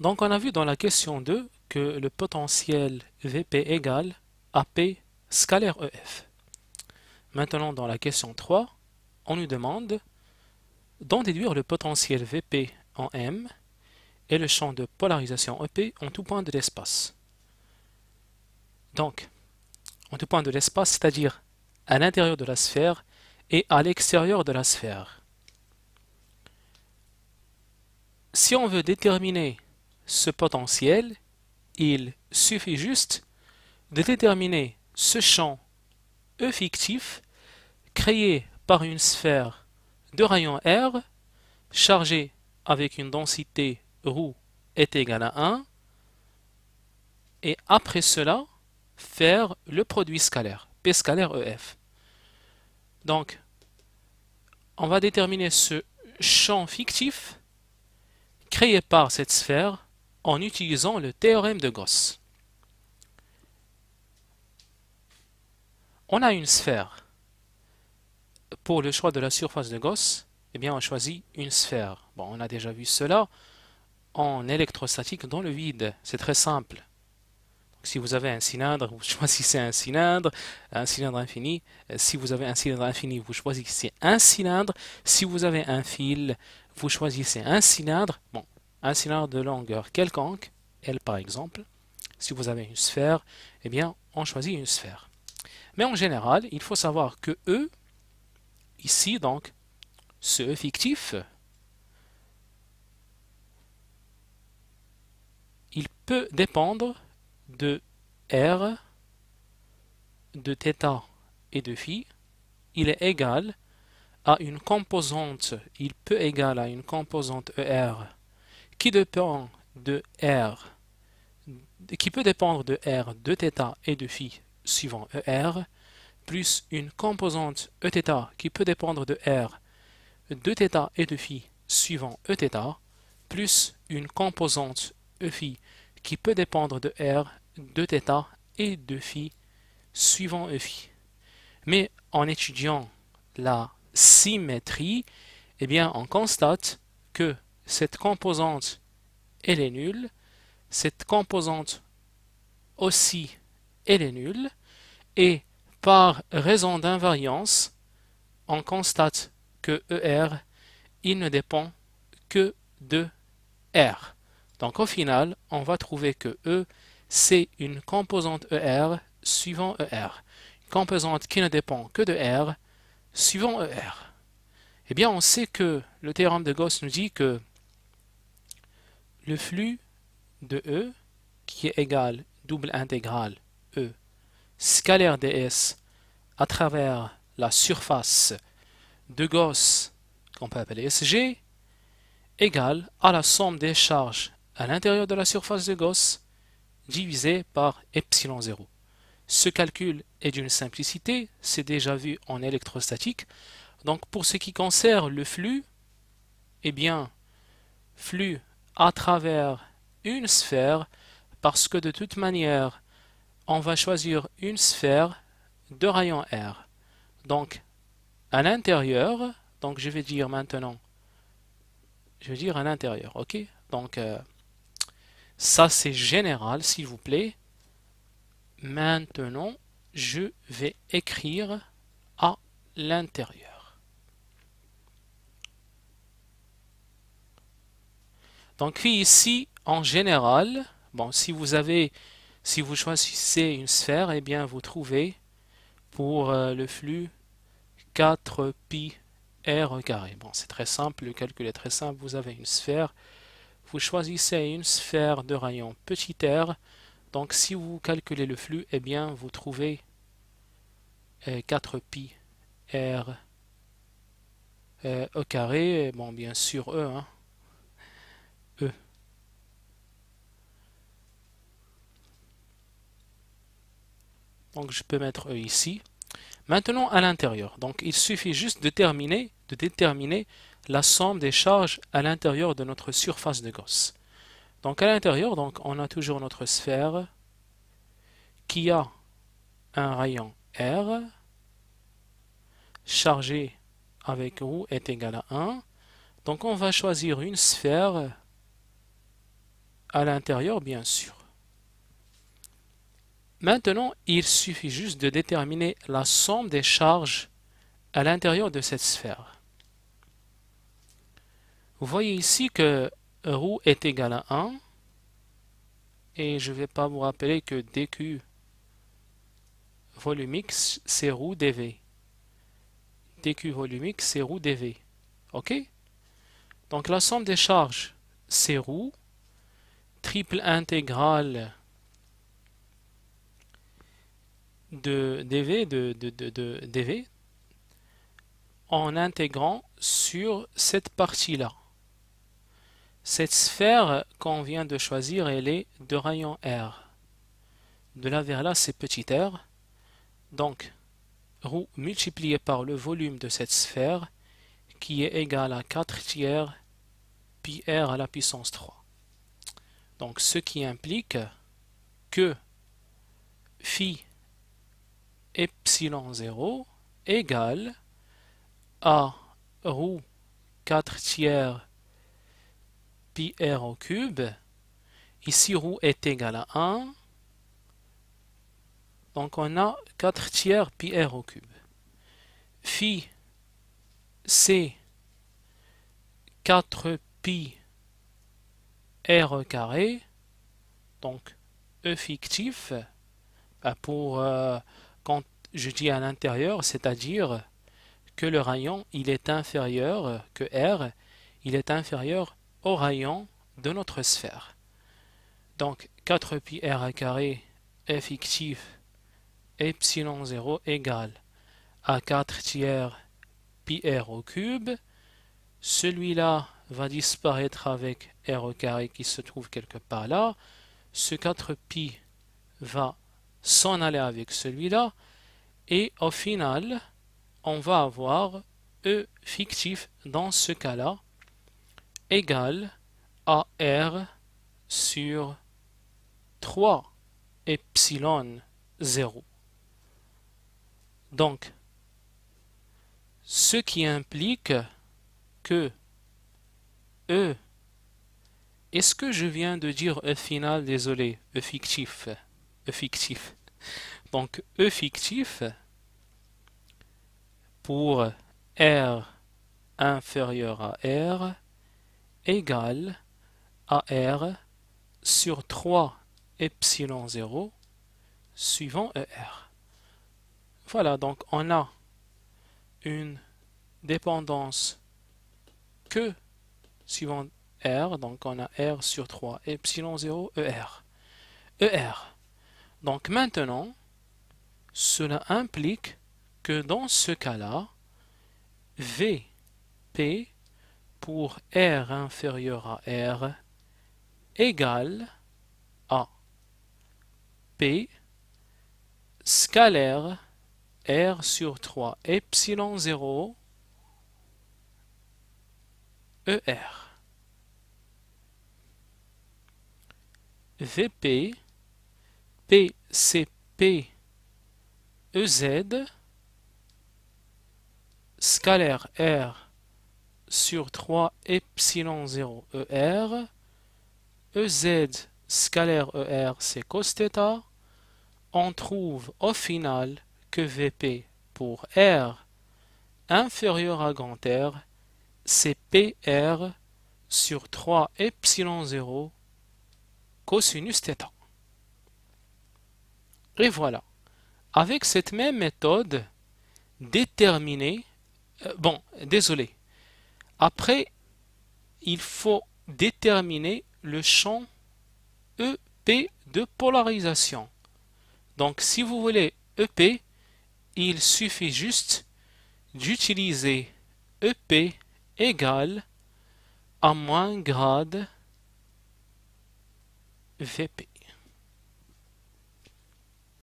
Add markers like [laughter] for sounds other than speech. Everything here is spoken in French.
Donc on a vu dans la question 2 que le potentiel VP égale P scalaire EF. Maintenant dans la question 3, on nous demande d'en déduire le potentiel VP en M et le champ de polarisation EP en tout point de l'espace. Donc, en tout point de l'espace, c'est-à-dire à l'intérieur de la sphère et à l'extérieur de la sphère. Si on veut déterminer ce potentiel, il suffit juste de déterminer ce champ E fictif créé par une sphère de rayon R chargée avec une densité roue est égale à 1 et après cela faire le produit scalaire, P scalaire EF. Donc, on va déterminer ce champ fictif créé par cette sphère en utilisant le théorème de Gauss. On a une sphère. Pour le choix de la surface de Gauss, eh bien, on choisit une sphère. Bon, on a déjà vu cela en électrostatique dans le vide. C'est très simple. si vous avez un cylindre, vous [laughs] choisissez un cylindre, un cylindre infini. Euh, si vous avez un cylindre infini, vous choisissez un cylindre. Si vous avez un fil, vous choisissez un cylindre. Bon, un cylindre de longueur quelconque, L par exemple, si vous avez une sphère, eh bien, on choisit une sphère. Mais en général, il faut savoir que E, ici donc, ce E fictif, il peut dépendre de R, de θ et de Φ. Il est égal à une composante, il peut égal à une composante ER qui dépend de R, qui peut dépendre de R de θ et de Φ suivant ER, plus une composante Eθ qui peut dépendre de R de θ et de Φ suivant Eθ, plus une composante Eφ qui peut dépendre de R de θ et de Φ suivant Eφ. Mais en étudiant la symétrie, eh bien, on constate que cette composante, elle est nulle. Cette composante aussi, elle est nulle. Et par raison d'invariance, on constate que ER, il ne dépend que de R. Donc au final, on va trouver que E, c'est une composante ER suivant ER. Une composante qui ne dépend que de R suivant ER. Eh bien, on sait que le théorème de Gauss nous dit que le flux de E qui est égal double intégrale E scalaire ds à travers la surface de Gauss qu'on peut appeler SG égal à la somme des charges à l'intérieur de la surface de Gauss divisé par epsilon 0. Ce calcul est d'une simplicité, c'est déjà vu en électrostatique. Donc pour ce qui concerne le flux, eh bien, flux à travers une sphère parce que de toute manière, on va choisir une sphère de rayon R. Donc, à l'intérieur, donc je vais dire maintenant, je vais dire à l'intérieur, ok Donc, euh, ça c'est général, s'il vous plaît. Maintenant, je vais écrire à l'intérieur. Donc ici, en général, bon, si vous avez, si vous choisissez une sphère, eh bien vous trouvez pour euh, le flux 4 pi r carré. Bon, c'est très simple, le calcul est très simple. Vous avez une sphère, vous choisissez une sphère de rayon petit r. Donc si vous calculez le flux, eh bien vous trouvez 4 euh, pi r euh, au carré. Bon, bien sûr e. Hein. Donc je peux mettre E ici. Maintenant à l'intérieur. Donc il suffit juste de terminer, de déterminer la somme des charges à l'intérieur de notre surface de Gauss. Donc à l'intérieur, donc on a toujours notre sphère qui a un rayon R chargé avec O est égal à 1. Donc on va choisir une sphère à l'intérieur bien sûr. Maintenant, il suffit juste de déterminer la somme des charges à l'intérieur de cette sphère. Vous voyez ici que ρ est égal à 1, et je ne vais pas vous rappeler que dq volume x, c'est ρ dv. dq volume x, c'est ρ dv. OK Donc la somme des charges, c'est ρ, triple intégrale de dv en intégrant sur cette partie-là. Cette sphère qu'on vient de choisir, elle est de rayon R. De là vers là, c'est petit r. Donc, roue multiplié par le volume de cette sphère, qui est égal à 4 tiers pi r à la puissance 3. Donc, ce qui implique que phi epsilon 0 égale à roue 4 tiers pi r au cube. Ici, roue est égal à 1. Donc, on a 4 tiers pi r au cube. Phi, c 4 pi r carré. Donc, e fictif. Bah, pour... Euh, quand je dis à l'intérieur, c'est-à-dire que le rayon il est inférieur, que R il est inférieur au rayon de notre sphère. Donc 4 pi R carré est fictif epsilon 0 égale à 4 tiers pi R au cube. Celui-là va disparaître avec R au carré qui se trouve quelque part là. Ce 4 pi va s'en aller avec celui-là, et au final, on va avoir E fictif dans ce cas-là égal à R sur 3 epsilon 0. Donc, ce qui implique que E, est-ce que je viens de dire E final, désolé, E fictif E fictif. Donc E fictif pour R inférieur à R égale à R sur 3 epsilon 0 suivant ER. Voilà, donc on a une dépendance que suivant R, donc on a R sur 3 epsilon 0 ER. ER donc maintenant, cela implique que dans ce cas-là, VP pour R inférieur à R égale à P scalaire R sur 3 epsilon 0 ER. VP P, E, Z, scalaire R sur 3 epsilon 0 ER EZ scalaire ER c'est cos theta. on trouve au final que VP pour R inférieur à grand R c'est PR sur 3 epsilon 0 cosinus theta. Et voilà. Avec cette même méthode, déterminer... Euh, bon, désolé. Après, il faut déterminer le champ EP de polarisation. Donc, si vous voulez EP, il suffit juste d'utiliser EP égale à moins grade VP.